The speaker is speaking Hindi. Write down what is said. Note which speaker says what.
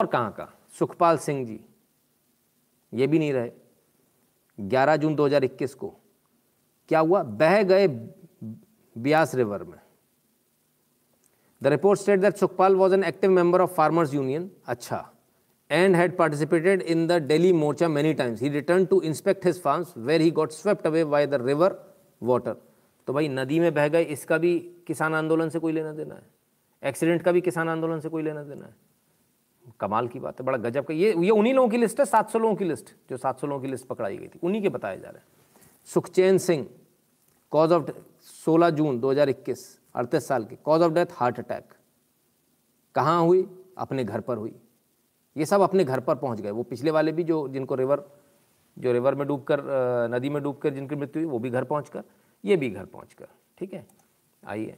Speaker 1: और कहाँ का सुखपाल सिंह जी ये भी नहीं रहे 11 जून 2021 को क्या हुआ बह गए ब्यास रिवर में the report state that Sukhpal was an active member of farmers union अच्छा and had participated in the Delhi morcha many times he return to inspect his farm where he got swept away by the river water. तो भाई नदी में बह गए इसका भी किसान आंदोलन से कोई लेना देना है एक्सीडेंट का भी किसान आंदोलन से कोई लेना देना है कमाल की बात है बड़ा गजब का ये ये उन्हीं लोगों की लिस्ट है सात सौ लोगों की लिस्ट जो सात सौ लोगों की लिस्ट पकड़ाई गई थी उन्हीं के बताए जा रहे हैं सुखचैन सिंह कॉज ऑफ सोलह जून दो हजार इक्कीस अड़तीस साल के cause of death heart attack कहाँ हुई अपने घर पर हुई ये सब अपने घर पर पहुँच गए वो पिछले वाले भी जो जिनको रिवर जो रिवर में डूबकर नदी में डूबकर जिनकी मृत्यु हुई वो भी घर पहुँच कर ये भी घर पहुँच कर ठीक है आइए